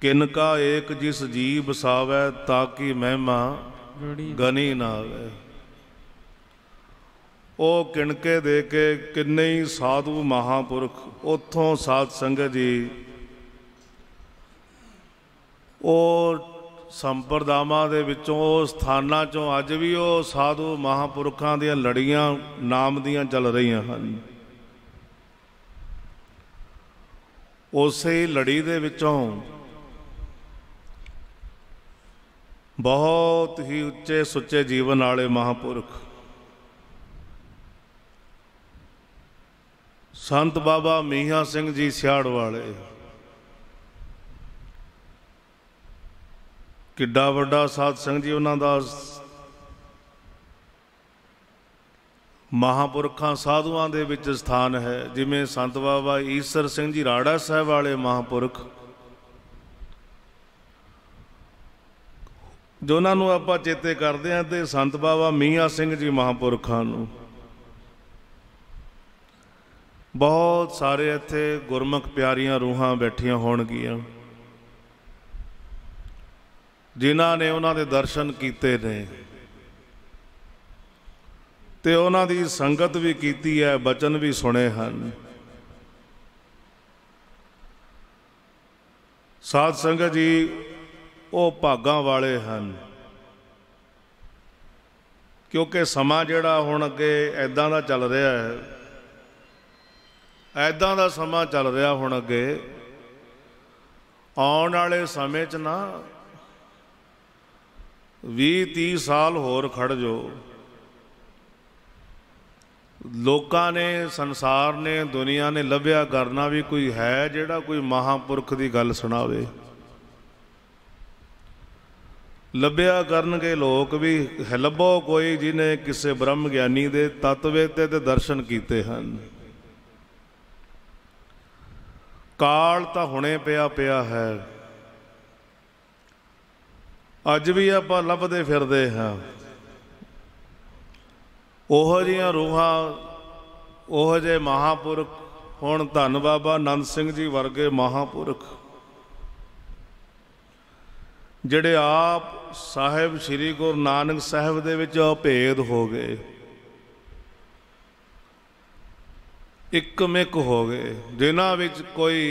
ਕਿਨ ਕਾ ਏਕ ਜਿਸ ਜੀਵ ਸਾਵੈ ਤਾਂ ਕੀ ਮਹਿਮਾ ਗਣੀ ਨਾ ਆਵੇ ਉਹ ਕਿਣਕੇ ਦੇ ਕੇ ਕਿੰਨੇ ਹੀ ਸਾਧੂ ਮਹਾਪੁਰਖ ਉਥੋਂ ਸਾਧ ਸੰਗਤ ਜੀ ਉਹ ਸੰਪਰਦਾਵਾਂ ਦੇ ਵਿੱਚੋਂ ਉਹ ਸਥਾਨਾਂ ਚੋਂ ਅੱਜ ਵੀ ਉਹ ਸਾਧੂ ਮਹਾਪੁਰਖਾਂ ਦੀਆਂ ਲੜੀਆਂ ਨਾਮ ਦੀਆਂ ਚੱਲ ਰਹੀਆਂ ਹਨ ਉਸੇ ਲੜੀ ਦੇ ਵਿੱਚੋਂ ਬਹੁਤ ਹੀ ਉੱਚੇ ਸੁੱਚੇ ਜੀਵਨ ਵਾਲੇ ਮਹਾਪੁਰਖ ਸੰਤ ਬਾਬਾ ਮੀਹਾ ਸਿੰਘ ਜੀ ਸਿਆੜ ਵਾਲੇ ਕਿੱਡਾ ਵੱਡਾ ਸਾਧ ਸੰਗ ਜੀ ਉਹਨਾਂ ਦਾ ਮਹਾਪੁਰਖਾਂ ਸਾਧੂਆਂ ਦੇ ਵਿੱਚ ਸਥਾਨ ਹੈ ਜਿਵੇਂ ਸੰਤ ਬਾਬਾ ਈਸ਼ਰ ਸਿੰਘ ਜੀ ਰਾੜਾ ਸਾਹਿਬ ਵਾਲੇ ਮਹਾਪੁਰਖ ਜੋ ਉਹਨਾਂ ਨੂੰ ਆਪਾਂ ਚੇਤੇ ਕਰਦੇ ਆਂ ਤੇ ਸੰਤ ਬਾਬਾ ਮੀਆਂ ਸਿੰਘ ਜੀ ਮਹਾਪੁਰਖਾਂ ਨੂੰ ਬਹੁਤ ਸਾਰੇ ਇੱਥੇ ਗੁਰਮੁਖ ਪਿਆਰੀਆਂ ਰੂਹਾਂ ਬੈਠੀਆਂ ਹੋਣਗੀਆਂ ਜਿਨ੍ਹਾਂ ਨੇ ਉਹਨਾਂ ਦੇ ਦਰਸ਼ਨ ਕੀਤੇ ਨੇ ਤੇ ਉਹਨਾਂ ਦੀ ਸੰਗਤ ਵੀ ਕੀਤੀ ਹੈ ਬਚਨ ਵੀ ਸੁਣੇ ਹਨ ਸਾਧ ਸੰਗਤ ਜੀ ਉਹ ਭਾਗਾਂ ਵਾਲੇ ਹਨ ਕਿਉਂਕਿ ਸਮਾਂ ਜਿਹੜਾ ਹੁਣ ਅੱਗੇ ਐਦਾਂ ਦਾ ਚੱਲ ਰਿਹਾ ਹੈ ਐਦਾਂ ਦਾ ਸਮਾਂ ਚੱਲ ਰਿਹਾ ਹੁਣ ਅੱਗੇ ਆਉਣ ਵਾਲੇ ਸਮੇਂ 'ਚ ਨਾ 20 30 ਸਾਲ ਹੋਰ ਖੜ ਜੋ ਲੋਕਾਂ ਨੇ ਸੰਸਾਰ ਨੇ ਦੁਨੀਆ ਨੇ ਲੱਭਿਆ ਕਰਨਾ ਵੀ ਕੋਈ ਹੈ ਜਿਹੜਾ ਕੋਈ ਮਹਾਪੁਰਖ ਦੀ ਗੱਲ ਸੁਣਾਵੇ ਲੱਭਿਆ ਕਰਨਗੇ ਲੋਕ ਵੀ ਲੱਭੋ ਕੋਈ ਜਿਨੇ ਕਿਸੇ ਬ੍ਰਹਮ ਗਿਆਨੀ ਦੇ ਤਤਵੇ ਤੇ ਤੇ ਦਰਸ਼ਨ ਕੀਤੇ ਹਨ ਕਾਲ ਤਾਂ ਹੁਣੇ ਪਿਆ ਪਿਆ ਹੈ ਅੱਜ ਵੀ ਆਪਾਂ ਲੱਭਦੇ ਫਿਰਦੇ ਹਾਂ ਉਹ ਜੀਆਂ ਰੂਹਾਂ ਉਹ ਜੇ ਮਹਾਪੁਰਖ ਹੁਣ ਧੰਨ ਬਾਬਾ ਆਨੰਦ ਸਿੰਘ ਜੀ ਵਰਗੇ ਮਹਾਪੁਰਖ ਜਿਹੜੇ ਆਪ ਸਾਹਿਬ ਸ੍ਰੀ ਗੁਰੂ ਨਾਨਕ ਸਾਹਿਬ ਦੇ ਵਿੱਚ ਭੇਦ ਹੋ ਗਏ ਇੱਕਮਿਕ ਹੋ ਗਏ ਜਿਨ੍ਹਾਂ ਵਿੱਚ ਕੋਈ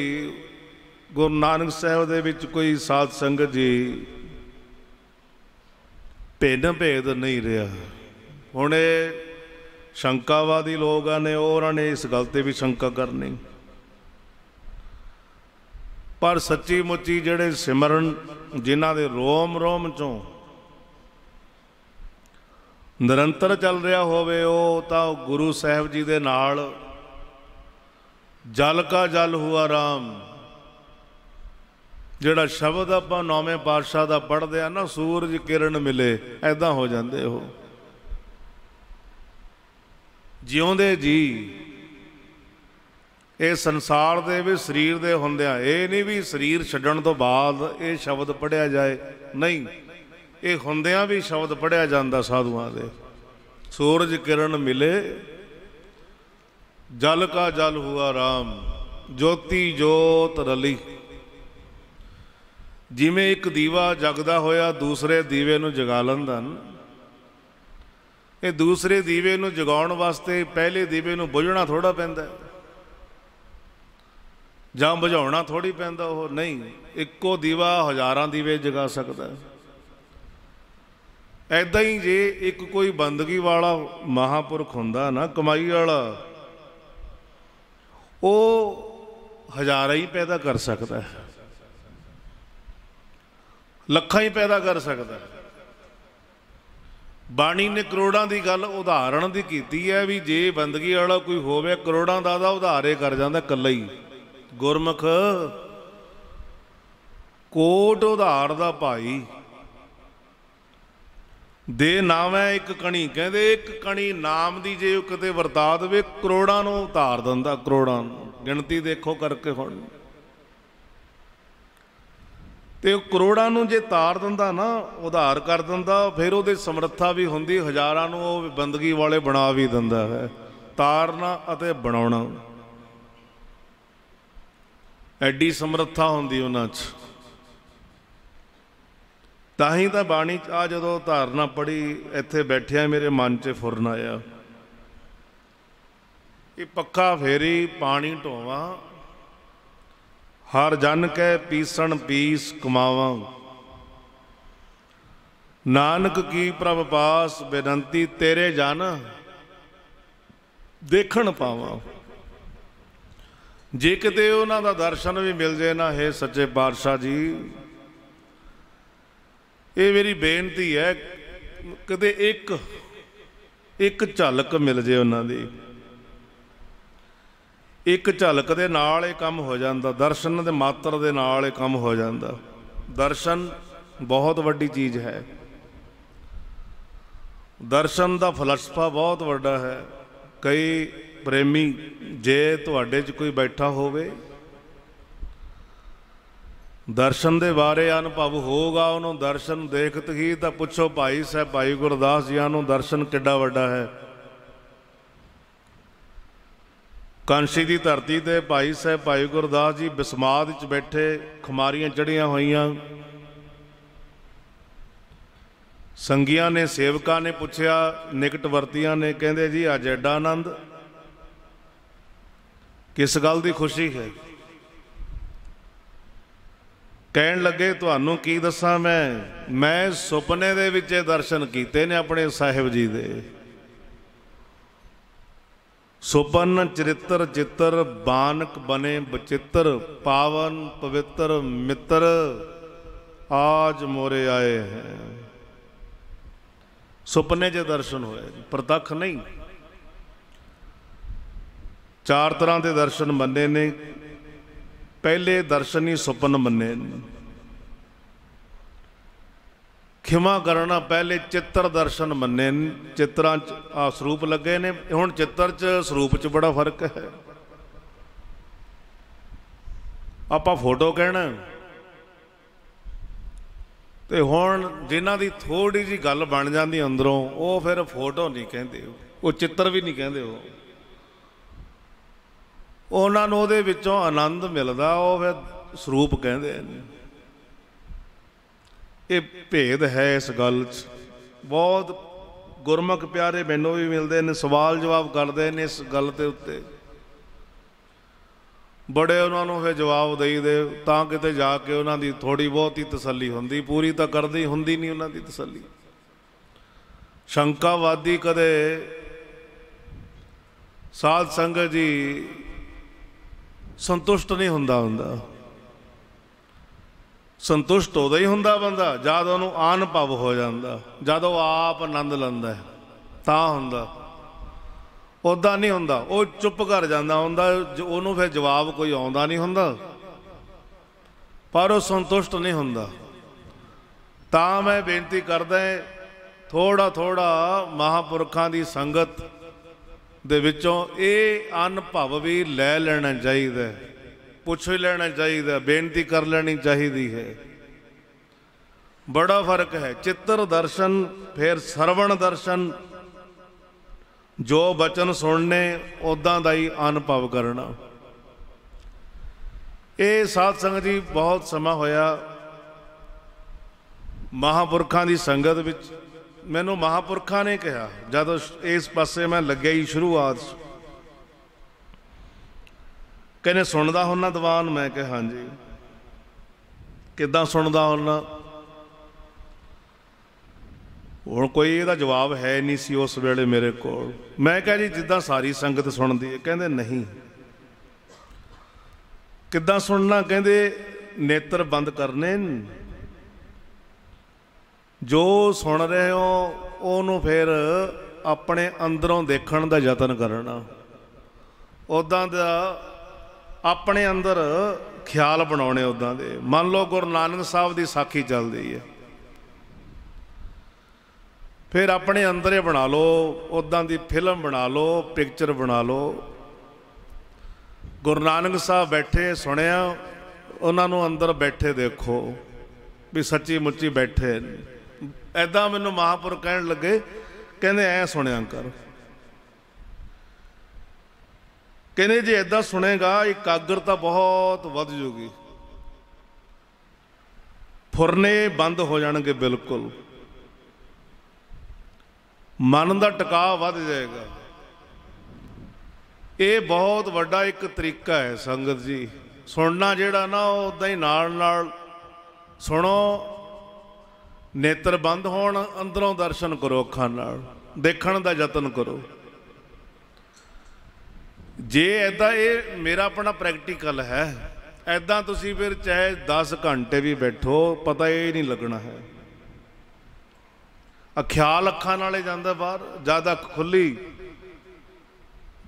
ਗੁਰੂ ਨਾਨਕ ਸਾਹਿਬ ਦੇ ਵਿੱਚ ਕੋਈ ਸਾਧ ਸੰਗਤ ਜੀ ਭੇਦ ਭੇਦ ਨਹੀਂ ਰਿਹਾ ਹੁਣ ਇਹ ਸ਼ੰਕਾਵਾਦੀ ਲੋਕਾਂ ਨੇ ਉਹਨਾਂ ਨੇ ਇਸ ਗੱਲ ਤੇ ਵੀ ਸ਼ੰਕਾ ਕਰਨੀ ਪਰ ਸੱਚੀ ਮੁੱਚੀ ਜਿਹੜੇ ਸਿਮਰਨ ਜਿਨ੍ਹਾਂ ਦੇ ਰੋਮ ਰੋਮ ਚੋਂ ਨਿਰੰਤਰ ਚੱਲ ਰਿਹਾ ਹੋਵੇ ਉਹ ਤਾਂ ਗੁਰੂ ਸਾਹਿਬ ਜੀ ਦੇ ਨਾਲ ਜਲ ਕਾ ਜਲ ਹੁਆ ਰਾਮ ਜਿਹੜਾ ਸ਼ਬਦ ਆਪਾਂ ਨੌਵੇਂ ਪਾਤਸ਼ਾਹ ਦਾ ਪੜ੍ਹਦੇ ਆ ਨਾ ਸੂਰਜ ਕਿਰਨ ਮਿਲੇ ਐਦਾਂ ਹੋ ਜਾਂਦੇ ਉਹ ਜਿਉਂਦੇ ਜੀ ਇਹ ਸੰਸਾਰ ਦੇ ਵੀ ਸਰੀਰ ਦੇ ਹੁੰਦਿਆਂ ਇਹ ਨਹੀਂ ਵੀ ਸਰੀਰ ਛੱਡਣ ਤੋਂ ਬਾਅਦ ਇਹ ਸ਼ਬਦ ਪੜਿਆ ਜਾਏ ਨਹੀਂ ਇਹ ਹੁੰਦਿਆਂ ਵੀ ਸ਼ਬਦ ਪੜਿਆ ਜਾਂਦਾ ਸਾਧੂਆਂ ਦੇ ਸੂਰਜ ਕਿਰਨ ਮਿਲੇ ਜਲ ਕਾ ਜਲ ਹੁਆ ਰਾਮ ਜੋਤੀ ਜੋਤ ਰਲੀ ਜਿਵੇਂ ਇੱਕ ਦੀਵਾ ਜਗਦਾ ਹੋਇਆ ਦੂਸਰੇ ਦੀਵੇ ਨੂੰ ਜਗਾ ਲੈਂਦਾ ਇਹ ਦੂਸਰੇ ਦੀਵੇ ਨੂੰ ਜਗਾਉਣ ਵਾਸਤੇ ਪਹਿਲੇ ਦੀਵੇ ਨੂੰ ਬੁਝਣਾ ਥੋੜਾ ਪੈਂਦਾ ਹੈ ਜਾਂ ਬੁਝਾਉਣਾ ਥੋੜੀ ਪੈਂਦਾ ਉਹ ਨਹੀਂ ਇੱਕੋ ਦੀਵਾ ਹਜ਼ਾਰਾਂ ਦੀਵੇ ਜਗਾ ਸਕਦਾ ਐਦਾਂ ਹੀ ਜੇ ਇੱਕ ਕੋਈ ਬੰਦਗੀ ਵਾਲਾ ਮਹਾਪੁਰਖ ਹੁੰਦਾ ਨਾ ਕਮਾਈ ਵਾਲਾ ਉਹ ਹਜ਼ਾਰਾਂ ਹੀ ਪੈਦਾ ਕਰ ਸਕਦਾ ਹੈ ਲੱਖਾਂ ਹੀ ਪੈਦਾ ਕਰ ਸਕਦਾ ਬਾਣੀ ਨੇ ਕਰੋੜਾਂ ਦੀ ਗੱਲ ਉਦਾਹਰਣ ਦੀ ਕੀਤੀ ਹੈ ਵੀ ਜੇ ਬੰਦਗੀ ਵਾਲਾ ਕੋਈ ਹੋਵੇ ਕਰੋੜਾਂ ਦਾ ਦਾ ਉਧਾਰੇ ਕਰ ਜਾਂਦਾ ਇਕੱਲਾ ਹੀ ਗੁਰਮਖ ਕੋਟ ਉਧਾਰ ਦਾ ਭਾਈ ਦੇ ਨਾਮ ਹੈ ਇੱਕ ਕਣੀ ਕਹਿੰਦੇ ਇੱਕ ਕਣੀ ਨਾਮ ਦੀ ਜੇ ਕਿਤੇ ਵਰਤਾ ਦੇਵੇ ਕਰੋੜਾਂ ਨੂੰ ਉਤਾਰ ਦਿੰਦਾ ਕਰੋੜਾਂ ਨੂੰ ਗਿਣਤੀ ਦੇਖੋ ਕਰਕੇ ਹੁਣ ਤੇ ਉਹ ਕਰੋੜਾਂ ਨੂੰ ਜੇ ਤਾਰ ਦਿੰਦਾ ਨਾ ਉਧਾਰ ਕਰ ਦਿੰਦਾ ਫਿਰ ਉਹਦੇ ਸਮਰੱਥਾ ਵੀ ਹੁੰਦੀ ਹਜ਼ਾਰਾਂ ਨੂੰ ਉਹ ਬੰਦਗੀ ਵਾਲੇ ਬਣਾ ਵੀ ਦਿੰਦਾ ਹੈ ਤਾਰਨਾ ਅਤੇ ਬਣਾਉਣਾ ਐਡੀ ਸਮਰੱਥਾ ਹੁੰਦੀ ਉਹਨਾਂ 'ਚ ਤਾਂ ਹੀ ਤਾਂ ਬਾਣੀ 'ਚ ਆ ਜਦੋਂ ਧਾਰਨਾ ਪੜੀ ਇੱਥੇ ਬੈਠਿਆ ਮੇਰੇ ਮਨ 'ਚ ਫੁਰਨ ਆਇਆ ਇਹ ਪੱਕਾ ਫੇਰੀ ਪਾਣੀ ਢੋਵਾ ਹਰ ਜਨ ਕੈ ਪੀਸਣ ਪੀਸ ਕਮਾਵਾਂ ਨਾਨਕ ਕੀ ਪ੍ਰਭ ਪਾਸ ਬੇਨਤੀ ਤੇਰੇ ਜਨ ਦੇਖਣ ਪਾਵਾਂ ਜੇ ਕਿਤੇ ਉਹਨਾਂ ਦਾ ਦਰਸ਼ਨ ਵੀ ਮਿਲ ਜੇ ਨਾ ਹੈ ਸੱਚੇ ਪਾਤਸ਼ਾਹ ਜੀ ਇਹ ਮੇਰੀ ਬੇਨਤੀ ਹੈ ਕਿਤੇ ਇੱਕ ਇੱਕ ਝਲਕ ਮਿਲ ਜੇ ਉਹਨਾਂ ਦੀ ਇੱਕ ਝਲਕ ਦੇ ਨਾਲ ਇਹ ਕੰਮ ਹੋ ਜਾਂਦਾ ਦਰਸ਼ਨ ਦੇ ਮਾਤਰ ਦੇ ਨਾਲ ਇਹ ਕੰਮ ਹੋ ਜਾਂਦਾ ਦਰਸ਼ਨ ਬਹੁਤ ਵੱਡੀ ਚੀਜ਼ ਹੈ ਦਰਸ਼ਨ ਦਾ ਫਲਸਫਾ ਬਹੁਤ ਵੱਡਾ ਹੈ ਕਈ ਪ੍ਰੇਮੀ ਜੇ ਤੁਹਾਡੇ 'ਚ ਕੋਈ ਬੈਠਾ ਹੋਵੇ ਦਰਸ਼ਨ ਦੇ ਬਾਰੇ ਅਨੁਭਵ ਹੋਊਗਾ ਉਹਨੂੰ ਦਰਸ਼ਨ ਦੇਖਤ ਹੀ ਤਾਂ ਪੁੱਛੋ ਭਾਈ ਸਾਹਿਬ ਭਾਈ ਗੁਰਦਾਸ ਜੀ ਨੂੰ ਦਰਸ਼ਨ ਕਿੱਡਾ ਵੱਡਾ ਹੈ ਕਾਂਸੀ ਦੀ ਧਰਤੀ ਤੇ ਭਾਈ ਸਾਹਿਬ ਭਾਈ ਗੁਰਦਾਸ ਜੀ ਬਿਸਮਾਦ 'ਚ ਬੈਠੇ ਖਮਾਰੀਆਂ ਚੜੀਆਂ ਹੋਈਆਂ ਸੰਗੀਆਂ ਨੇ ਸੇਵਕਾਂ ਨੇ ਪੁੱਛਿਆ ਨਿਕਟ ਵਰਤੀਆਂ ਨੇ ਕਹਿੰਦੇ ਜੀ ਅੱਜ ਐਡਾ ਆਨੰਦ ਕਿਸ ਗੱਲ ਦੀ ਖੁਸ਼ੀ ਹੈ ਕਹਿਣ ਲੱਗੇ ਤੁਹਾਨੂੰ ਕੀ ਦੱਸਾਂ ਮੈਂ ਮੈਂ ਸੁਪਨੇ ਦੇ ਵਿੱਚ ਇਹ ਦਰਸ਼ਨ ਕੀਤੇ ਨੇ ਆਪਣੇ ਸਾਹਿਬ ਜੀ ਦੇ ਸੁਪਨ ਚਰਿੱਤਰ ਚਿੱਤਰ ਬਾਨਕ ਬਨੇ ਬਚਿੱਤਰ ਪਾਵਨ ਪਵਿੱਤਰ ਮਿੱਤਰ ਆਜ ਮੋਰੇ ਆਏ ਹੈ ਸੁਪਨੇ 'ਚ ਦਰਸ਼ਨ ਹੋਏ ਪ੍ਰਤੱਖ ਨਹੀਂ ਚਾਰ ਤਰ੍ਹਾਂ ਦੇ ਦਰਸ਼ਨ ਮੰਨੇ ਨੇ ਪਹਿਲੇ ਦਰਸ਼ਨ ਹੀ ਸੁਪਨ ਮੰਨੇ ਨੇ ਖਿਮਾ ਕਰਨਾ ਪਹਿਲੇ ਚਿੱਤਰ ਦਰਸ਼ਨ ਮੰਨੇ ਨੇ ਚਿੱਤਰਾਂ 'ਚ ਆ ਸਰੂਪ ਲੱਗੇ ਨੇ ਹੁਣ ਚਿੱਤਰ 'ਚ ਸਰੂਪ 'ਚ ਬੜਾ ਫਰਕ ਹੈ ਆਪਾਂ ਫੋਟੋ ਕਹਿਣਾ ਤੇ ਹੁਣ ਜਿਨ੍ਹਾਂ ਦੀ ਥੋੜੀ ਜੀ ਗੱਲ ਬਣ ਜਾਂਦੀ ਅੰਦਰੋਂ ਉਹ ਫਿਰ ਫੋਟੋ ਨਹੀਂ ਕਹਿੰਦੇ ਉਹ ਚਿੱਤਰ ਵੀ ਨਹੀਂ ਕਹਿੰਦੇ ਉਹ ਉਹਨਾਂ ਨੂੰ ਉਹਦੇ ਵਿੱਚੋਂ ਆਨੰਦ ਮਿਲਦਾ ਉਹ ਫਿਰ ਸਰੂਪ ਕਹਿੰਦੇ ਨੇ ਇਹ ਭੇਦ ਹੈ ਇਸ ਗੱਲ 'ਚ ਬਹੁਤ ਗੁਰਮਖ ਪਿਆਰੇ ਮੈਨੂੰ ਵੀ ਮਿਲਦੇ ਨੇ ਸਵਾਲ ਜਵਾਬ ਕਰਦੇ ਨੇ ਇਸ ਗੱਲ ਤੇ ਉੱਤੇ ਬੜੇ ਉਹਨਾਂ ਨੂੰ ਫੇ ਜਵਾਬ ਦੇਈਦੇ ਤਾਂ ਕਿਤੇ ਜਾ ਕੇ ਉਹਨਾਂ ਦੀ ਥੋੜੀ ਬਹੁਤੀ ਤਸੱਲੀ ਹੁੰਦੀ ਪੂਰੀ ਤਾਂ ਕਰਦੀ ਹੁੰਦੀ ਨਹੀਂ ਉਹਨਾਂ ਦੀ ਤਸੱਲੀ ਸ਼ੰਕਾਵਾਦੀ ਕਦੇ ਸਾਧ ਸੰਗਤ ਜੀ ਸੰਤੁਸ਼ਟ ਨਹੀਂ ਹੁੰਦਾ ਹੁੰਦਾ ਸੰਤੁਸ਼ਟ ਹੋਦਾ ਹੀ ਹੁੰਦਾ ਬੰਦਾ ਜਦ ਉਹਨੂੰ ਆਨ ਹੋ ਜਾਂਦਾ ਜਦ ਉਹ ਆਪ ਆਨੰਦ ਲੈਂਦਾ ਤਾਂ ਹੁੰਦਾ ਉਦਾਂ ਨਹੀਂ ਹੁੰਦਾ ਉਹ ਚੁੱਪ ਕਰ ਜਾਂਦਾ ਹੁੰਦਾ ਉਹਨੂੰ ਫਿਰ ਜਵਾਬ ਕੋਈ ਆਉਂਦਾ ਨਹੀਂ ਹੁੰਦਾ ਪਰ ਉਹ ਸੰਤੁਸ਼ਟ ਨਹੀਂ ਹੁੰਦਾ ਤਾਂ ਮੈਂ ਬੇਨਤੀ ਕਰਦਾ ਥੋੜਾ ਥੋੜਾ ਮਹਾਪੁਰਖਾਂ ਦੀ ਸੰਗਤ ਦੇ ਵਿੱਚੋਂ ਇਹ ਅਨਭਵ ਵੀ ਲੈ ਲੈਣਾ ਚਾਹੀਦਾ ਪੁੱਛ ਹੀ ਲੈਣਾ ਚਾਹੀਦਾ ਬੇਨਤੀ ਕਰ ਲੈਣੀ ਚਾਹੀਦੀ ਹੈ ਬੜਾ ਫਰਕ ਹੈ ਚਿੱਤਰ ਦਰਸ਼ਨ ਫਿਰ ਸਰਵਣ ਦਰਸ਼ਨ ਜੋ ਬਚਨ ਸੁਣਨੇ ਉਦਾਂ ਦਾ ਹੀ ਅਨਭਵ ਕਰਨਾ ਇਹ ਸਾਧ ਸੰਗਤ ਜੀ ਬਹੁਤ ਸਮਾਂ ਹੋਇਆ ਮਹਾਪੁਰਖਾਂ ਦੀ ਸੰਗਤ ਵਿੱਚ ਮੈਨੂੰ ਮਹਾਪੁਰਖਾਂ ਨੇ ਕਿਹਾ ਜਦੋਂ ਇਸ ਪਾਸੇ ਮੈਂ ਲੱਗਿਆ ਹੀ ਸ਼ੁਰੂਆਤ ਕਹਿੰਦੇ ਸੁਣਦਾ ਹੁੰਨਾ ਦੀਵਾਨ ਮੈਂ ਕਿਹਾ ਹਾਂਜੀ ਕਿੱਦਾਂ ਸੁਣਦਾ ਹੁੰਨਾ ਹੁਣ ਕੋਈ ਇਹਦਾ ਜਵਾਬ ਹੈ ਨਹੀਂ ਸੀ ਉਸ ਵੇਲੇ ਮੇਰੇ ਕੋਲ ਮੈਂ ਕਿਹਾ ਜੀ ਜਿੱਦਾਂ ਸਾਰੀ ਸੰਗਤ ਸੁਣਦੀ ਹੈ ਕਹਿੰਦੇ ਨਹੀਂ ਕਿੱਦਾਂ ਸੁਣਨਾ ਕਹਿੰਦੇ ਨੇਤਰ ਬੰਦ ਕਰਨੇ ਜੋ ਸੁਣ ਰਹੇ ਹੋ ਉਹਨੂੰ ਫਿਰ ਆਪਣੇ ਅੰਦਰੋਂ ਦੇਖਣ ਦਾ ਯਤਨ ਕਰਨਾ ਉਦਾਂ ਦਾ ਆਪਣੇ ਅੰਦਰ ਖਿਆਲ ਬਣਾਉਣੇ ਉਦਾਂ ਦੇ ਮੰਨ ਲਓ ਗੁਰੂ ਨਾਨਕ ਸਾਹਿਬ ਦੀ ਸਾਖੀ ਚੱਲਦੀ ਹੈ ਫਿਰ ਆਪਣੇ ਅੰਦਰ ਇਹ ਬਣਾ ਲਓ ਉਦਾਂ ਦੀ ਫਿਲਮ ਬਣਾ ਲਓ ਪਿਕਚਰ ਬਣਾ ਲਓ ਗੁਰੂ ਨਾਨਕ ਸਾਹਿਬ ਬੈਠੇ ਸੁਣਿਆ ਉਹਨਾਂ ਨੂੰ ਅੰਦਰ ਬੈਠੇ ਦੇਖੋ ਵੀ ਸੱਚੀ ਮੁੱਚੀ ਬੈਠੇ ਨੇ ਐਦਾਂ ਮੈਨੂੰ ਮਹਾਪੁਰ ਕਹਿਣ ਲੱਗੇ ਕਹਿੰਦੇ ਐ ਸੁਣਿਆ ਕਰ ਕਹਿੰਦੇ ਜੇ ਐਦਾਂ ਸੁਣੇਗਾ ਇਕਾਗਰਤਾ ਬਹੁਤ ਵੱਧ ਜੂਗੀ ਫੁਰਨੇ ਬੰਦ ਹੋ ਜਾਣਗੇ ਬਿਲਕੁਲ ਮਨ ਦਾ ਟਿਕਾਅ ਵੱਧ ਜਾਏਗਾ ਇਹ ਬਹੁਤ ਵੱਡਾ ਇੱਕ ਤਰੀਕਾ ਹੈ ਸੰਗਤ ਜੀ ਸੁਣਨਾ ਜਿਹੜਾ ਨਾ ਉਹ ਉਦਾਂ ਹੀ ਨਾਲ ਨਾਲ ਸੁਣੋ ਨੇਤਰ ਬੰਦ ਹੋਣ ਅੰਦਰੋਂ ਦਰਸ਼ਨ ਕਰੋ ਅੱਖਾਂ ਨਾਲ ਦੇਖਣ ਦਾ ਯਤਨ ਕਰੋ ਜੇ ਐਦਾ ਇਹ ਮੇਰਾ ਆਪਣਾ ਪ੍ਰੈਕਟੀਕਲ ਹੈ ਐਦਾਂ ਤੁਸੀਂ ਫਿਰ ਚਾਹੇ 10 ਘੰਟੇ ਵੀ ਬੈਠੋ ਪਤਾ ਇਹ ਨਹੀਂ ਲੱਗਣਾ ਹੈ ਅਖਿਆਲ ਅੱਖਾਂ ਨਾਲੇ ਜਾਂਦਾ ਬਾਹਰ ਜਿਆਦਾ ਖੁੱਲੀ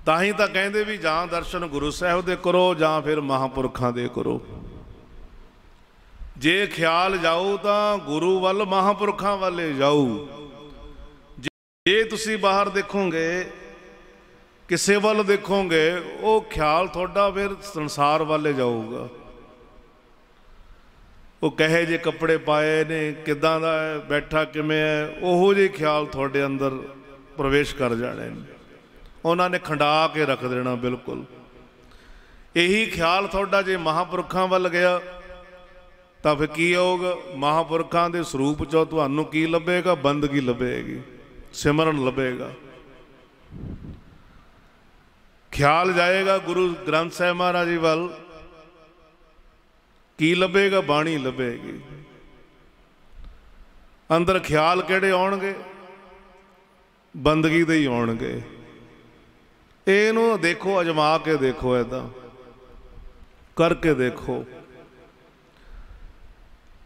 ਤਾਂ ਹੀ ਤਾਂ ਕਹਿੰਦੇ ਵੀ ਜਾਂ ਦਰਸ਼ਨ ਗੁਰੂ ਸਾਹਿਬ ਦੇ ਕਰੋ ਜਾਂ ਫਿਰ ਮਹਾਪੁਰਖਾਂ ਦੇ ਕਰੋ ਜੇ ਖਿਆਲ ਜਾਓ ਤਾਂ ਗੁਰੂ ਵੱਲ ਮਹਾਪੁਰਖਾਂ ਵੱਲੇ ਜਾਓ ਜੇ ਤੁਸੀਂ ਬਾਹਰ ਦੇਖੋਗੇ ਕਿਸੇ ਵੱਲ ਦੇਖੋਗੇ ਉਹ ਖਿਆਲ ਤੁਹਾਡਾ ਫਿਰ ਸੰਸਾਰ ਵੱਲੇ ਜਾਊਗਾ ਉਹ ਕਹੇ ਜੇ ਕੱਪੜੇ ਪਾਏ ਨੇ ਕਿਦਾਂ ਦਾ ਹੈ ਬੈਠਾ ਕਿਵੇਂ ਹੈ ਉਹੋ ਜਿਹੇ ਖਿਆਲ ਤੁਹਾਡੇ ਅੰਦਰ ਪ੍ਰਵੇਸ਼ ਕਰ ਜਾਣੇ ਨੇ ਉਹਨਾਂ ਨੇ ਖੰਡਾ ਕੇ ਰੱਖ ਦੇਣਾ ਬਿਲਕੁਲ ਇਹੀ ਖਿਆਲ ਤੁਹਾਡਾ ਜੇ ਮਹਾਪੁਰਖਾਂ ਵੱਲ ਗਿਆ ਤਾਂ ਫਿਰ ਕੀ ਹੋਊਗਾ ਮਹਾਪੁਰਖਾਂ ਦੇ ਸਰੂਪ ਚੋਂ ਤੁਹਾਨੂੰ ਕੀ ਲੱਭੇਗਾ ਬੰਦਗੀ ਲੱਭੇਗੀ ਸਿਮਰਨ ਲੱਭੇਗਾ ਖਿਆਲ ਜਾਏਗਾ ਗੁਰੂ ਗ੍ਰੰਥ ਸਾਹਿਬ ਮਹਾਰਾਜ ਜੀ ਵੱਲ ਕੀ ਲੱਭੇਗਾ ਬਾਣੀ ਲੱਭੇਗੀ ਅੰਦਰ ਖਿਆਲ ਕਿਹੜੇ ਆਉਣਗੇ ਬੰਦਗੀ ਦੇ ਹੀ ਆਉਣਗੇ ਇਹਨੂੰ ਦੇਖੋ ਅਜਮਾ ਕੇ ਦੇਖੋ ਇਹਦਾ ਕਰਕੇ ਦੇਖੋ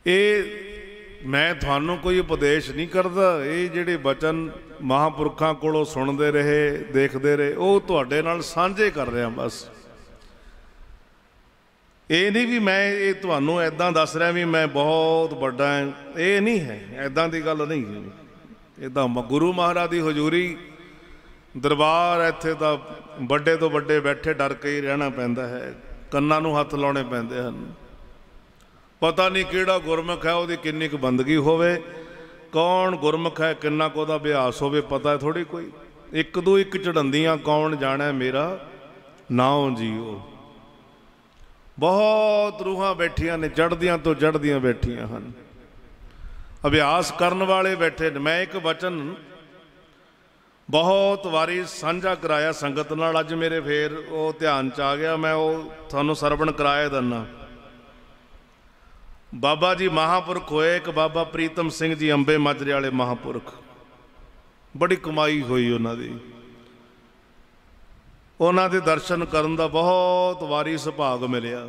ਇਹ ਮੈਂ ਤੁਹਾਨੂੰ ਕੋਈ ਉਪਦੇਸ਼ ਨਹੀਂ ਕਰਦਾ ਇਹ ਜਿਹੜੇ ਬਚਨ ਮਹਾਪੁਰਖਾਂ ਕੋਲੋਂ ਸੁਣਦੇ ਰਹੇ ਦੇਖਦੇ ਰਹੇ ਉਹ ਤੁਹਾਡੇ ਨਾਲ ਸਾਂਝੇ ਕਰ ਰਿਹਾ ਬਸ ਇਹ ਨਹੀਂ ਵੀ ਮੈਂ ਇਹ ਤੁਹਾਨੂੰ ਐਦਾਂ ਦੱਸ ਰਿਹਾ ਵੀ ਮੈਂ ਬਹੁਤ ਵੱਡਾ ਇਹ ਨਹੀਂ ਹੈ ਐਦਾਂ ਦੀ ਗੱਲ ਨਹੀਂ ਹੈ ਇਦਾਂ ਗੁਰੂ ਮਹਾਰਾਜ ਦੀ ਹਜ਼ੂਰੀ ਦਰਬਾਰ ਇੱਥੇ ਤਾਂ ਵੱਡੇ ਤੋਂ ਵੱਡੇ ਬੈਠੇ ਡਰ ਕੇ ਹੀ ਰਹਿਣਾ ਪੈਂਦਾ ਹੈ ਕੰਨਾਂ ਨੂੰ ਹੱਥ ਲਾਉਣੇ ਪੈਂਦੇ ਹਨ ਪਤਾ ਨਹੀਂ ਕਿਹੜਾ ਗੁਰਮੁਖ ਹੈ ਉਹਦੀ ਕਿੰਨੀ ਕੁ ਬੰਦਗੀ ਹੋਵੇ ਕੌਣ ਗੁਰਮੁਖ ਹੈ ਕਿੰਨਾ ਕੁ ਉਹਦਾ ਅਭਿਆਸ ਹੋਵੇ ਪਤਾ ਥੋੜੀ ਕੋਈ ਇੱਕ ਦੋ ਇੱਕ ਚੜੰਦੀਆਂ ਕੌਣ ਜਾਣੈ ਮੇਰਾ ਨਾਉ ਜੀਓ ਬਹੁਤ ਰੂਹਾਂ ਬੈਠੀਆਂ ਨੇ ਚੜਦੀਆਂ ਤੋਂ ਚੜਦੀਆਂ ਬੈਠੀਆਂ ਹਨ ਅਭਿਆਸ ਕਰਨ ਵਾਲੇ ਬੈਠੇ ਨੇ ਮੈਂ ਇੱਕ ਵਚਨ ਬਹੁਤ ਵਾਰੀ ਸਾਂਝਾ ਕਰਾਇਆ ਸੰਗਤ ਨਾਲ ਅੱਜ ਮੇਰੇ ਫੇਰ ਉਹ ਧਿਆਨ ਚ ਆ ਗਿਆ ਮੈਂ ਉਹ ਤੁਹਾਨੂੰ ਸਰਵਣ ਕਰਾਇਆ ਦੰਨਾ ਬਾਬਾ ਜੀ ਮਹਾਪੁਰਖ ਹੋਏ ਇੱਕ ਬਾਬਾ ਪ੍ਰੀਤਮ ਸਿੰਘ ਜੀ ਅੰਬੇ ਮਾਜਰੇ ਵਾਲੇ ਮਹਾਪੁਰਖ ਬੜੀ ਕਮਾਈ ਹੋਈ ਉਹਨਾਂ ਦੀ ਉਹਨਾਂ ਦੇ ਦਰਸ਼ਨ ਕਰਨ ਦਾ ਬਹੁਤ ਵਾਰੀ ਸੁਭਾਗ ਮਿਲਿਆ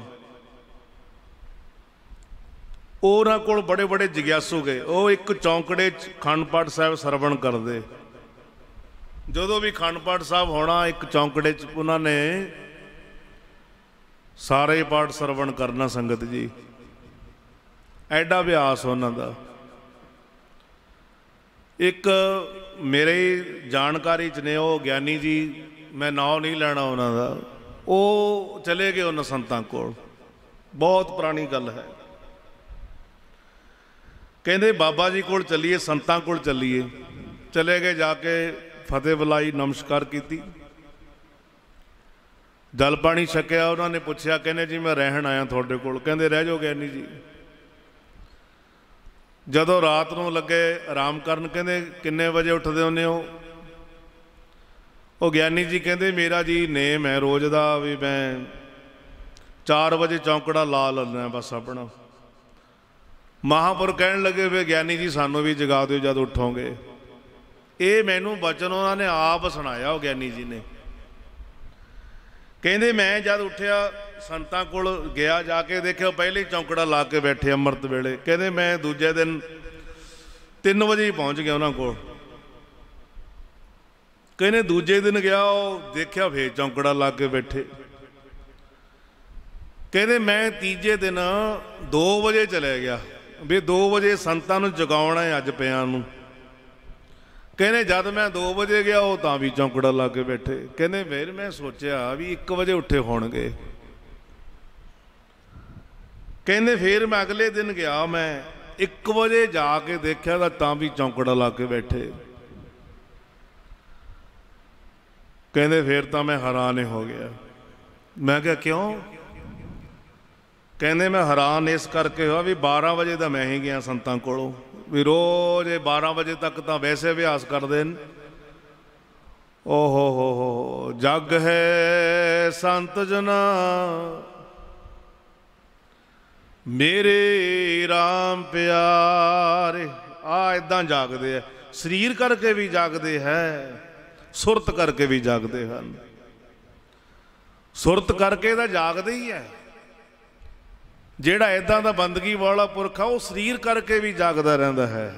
ਉਹਨਾਂ ਕੋਲ ਬੜੇ ਬੜੇ ਜਿਗਿਆਸੂ ਗਏ ਉਹ ਇੱਕ ਚੌਂਕੜੇ ਖੰਡਪਾਠ ਸਾਹਿਬ ਸਰਵਣ ਕਰਦੇ ਜਦੋਂ ਵੀ ਖੰਡਪਾਠ ਸਾਹਿਬ ਹੋਣਾ ਇੱਕ ਚੌਂਕੜੇ ਚ ਉਹਨਾਂ ਨੇ ਸਾਰੇ ਪਾਠ ਸਰਵਣ ਕਰਨਾ ਸੰਗਤ ਜੀ ਐਡਾ ਅਭਿਆਸ ਉਹਨਾਂ ਦਾ ਇੱਕ ਮੇਰੇ ਜਾਣਕਾਰੀ ਚ ਨੇ ਉਹ ਗਿਆਨੀ ਜੀ ਮੈਂ ਨਾਮ ਨਹੀਂ ਲੈਣਾ ਉਹਨਾਂ ਦਾ ਉਹ ਚਲੇ ਗਏ ਉਹਨਾਂ ਸੰਤਾਂ ਕੋਲ ਬਹੁਤ ਪੁਰਾਣੀ ਗੱਲ ਹੈ ਕਹਿੰਦੇ ਬਾਬਾ ਜੀ ਕੋਲ ਚੱਲੀਏ ਸੰਤਾਂ ਕੋਲ ਚੱਲੀਏ ਚਲੇ ਗਏ ਜਾ ਕੇ ਫਤਿਹ ਬੁਲਾਈ ਨਮਸਕਾਰ ਕੀਤੀ ਦਲ ਪਾਣੀ ਛਕਿਆ ਉਹਨਾਂ ਨੇ ਪੁੱਛਿਆ ਕਹਿੰਦੇ ਜੀ ਮੈਂ ਰਹਿਣ ਆਇਆ ਤੁਹਾਡੇ ਕੋਲ ਕਹਿੰਦੇ ਰਹਿ ਜਾਓ ਗਿਆਨੀ ਜੀ ਜਦੋਂ ਰਾਤ ਨੂੰ ਲੱਗੇ ਆਰਾਮ ਕਰਨ ਕਹਿੰਦੇ ਕਿੰਨੇ ਵਜੇ ਉੱਠਦੇ ਹੁੰਨੇ ਹੋ ਉਹ ਗਿਆਨੀ ਜੀ ਕਹਿੰਦੇ ਮੇਰਾ ਜੀ ਨੇਮ ਹੈ ਰੋਜ਼ ਦਾ ਵੀ ਮੈਂ 4 ਵਜੇ ਚੌਂਕੜਾ ਲਾ ਲੈਣਾ ਬਸ ਆਪਣਾ ਮਹਾਪੁਰ ਕਹਿਣ ਲੱਗੇ ਵੇ ਗਿਆਨੀ ਜੀ ਸਾਨੂੰ ਵੀ ਜਗਾ ਦਿਓ ਜਦ ਉੱਠੋਗੇ ਇਹ ਮੈਨੂੰ ਬਚਨ ਉਹਨਾਂ ਨੇ ਆਪ ਸੁਣਾਇਆ ਉਹ ਗਿਆਨੀ ਜੀ ਨੇ ਕਹਿੰਦੇ ਮੈਂ ਜਦ ਉੱਠਿਆ ਸੰਤਾਂ ਕੋਲ ਗਿਆ ਜਾ ਕੇ ਦੇਖਿਆ ਪਹਿਲੇ ਚੌਂਕੜਾ ਲਾ ਕੇ ਬੈਠੇ ਅੰਮ੍ਰਿਤ ਵੇਲੇ ਕਹਿੰਦੇ ਮੈਂ ਦੂਜੇ ਦਿਨ 3 ਵਜੇ ਪਹੁੰਚ ਗਿਆ ਉਹਨਾਂ ਕੋਲ ਕਹਿੰਦੇ ਦੂਜੇ ਦਿਨ ਗਿਆ ਉਹ ਦੇਖਿਆ ਫੇਰ ਚੌਂਕੜਾ ਲਾ ਕੇ ਬੈਠੇ ਕਹਿੰਦੇ ਮੈਂ ਤੀਜੇ ਦਿਨ 2 ਵਜੇ ਚਲੇ ਗਿਆ ਵੀ 2 ਵਜੇ ਸੰਤਾਂ ਨੂੰ ਜਗਾਉਣਾ ਹੈ ਅੱਜ ਪਿਆਂ ਨੂੰ ਕਹਿੰਦੇ ਜਦ ਮੈਂ 2 ਵਜੇ ਗਿਆ ਉਹ ਤਾਂ ਵੀ ਚੌਂਕੜਾ ਲਾ ਕੇ ਬੈਠੇ ਕਹਿੰਦੇ ਫਿਰ ਮੈਂ ਸੋਚਿਆ ਵੀ 1 ਵਜੇ ਉੱਠੇ ਹੋਣਗੇ ਕਹਿੰਦੇ ਫਿਰ ਮੈਂ ਅਗਲੇ ਦਿਨ ਗਿਆ ਮੈਂ 1 ਵਜੇ ਜਾ ਕੇ ਦੇਖਿਆ ਤਾਂ ਤਾਂ ਵੀ ਚੌਂਕੜਾ ਲਾ ਕੇ ਬੈਠੇ ਕਹਿੰਦੇ ਫਿਰ ਤਾਂ ਮੈਂ ਹੈਰਾਨ ਹੋ ਗਿਆ ਮੈਂ ਕਿਹਾ ਕਿਉਂ ਕਹਿੰਦੇ ਮੈਂ ਹੈਰਾਨ ਇਸ ਕਰਕੇ ਹੋਇਆ ਵੀ 12 ਵਜੇ ਦਾ ਮੈਂ ਹੀ ਗਿਆ ਸੰਤਾਂ ਕੋਲੋਂ ਵੀ ਰੋਜ਼ ਇਹ 12 ਵਜੇ ਤੱਕ ਤਾਂ ਵੈਸੇ ਅਭਿਆਸ ਕਰਦੇ ਨੇ ਓ ਹੋ ਹੋ ਜਗ ਹੈ ਸੰਤ ਜਨਾ ਮੇਰੇ RAM ਪਿਆਰੇ ਆ ਇਦਾਂ ਜਾਗਦੇ ਆ ਸਰੀਰ ਕਰਕੇ ਵੀ ਜਾਗਦੇ ਹੈ ਸੁਰਤ ਕਰਕੇ ਵੀ ਜਾਗਦੇ ਹਨ ਸੁਰਤ ਕਰਕੇ ਤਾਂ ਜਾਗਦੇ ਹੀ ਹੈ ਜਿਹੜਾ ਇਦਾਂ ਦਾ ਬੰਦਗੀ ਵਾਲਾ ਪੁਰਖ ਆ ਉਹ ਸਰੀਰ ਕਰਕੇ ਵੀ ਜਾਗਦਾ ਰਹਿੰਦਾ ਹੈ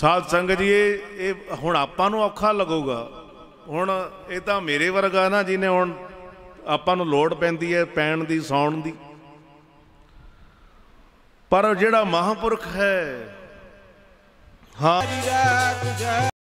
ਸਾਧ ਸੰਗਤ ਜੀ ਇਹ ਹੁਣ ਆਪਾਂ ਨੂੰ ਔਖਾ ਲੱਗੂਗਾ ਹੁਣ ਇਹ ਤਾਂ ਮੇਰੇ ਵਰਗਾ ਨਾ ਜਿਹਨੇ ਹੁਣ ਆਪਾਂ ਨੂੰ ਲੋੜ ਪੈਂਦੀ ਹੈ ਪੈਣ ਦੀ ਸੌਣ ਦੀ ਪਰ ਜਿਹੜਾ ਮਹਾਪੁਰਖ ਹੈ ਹਾਂ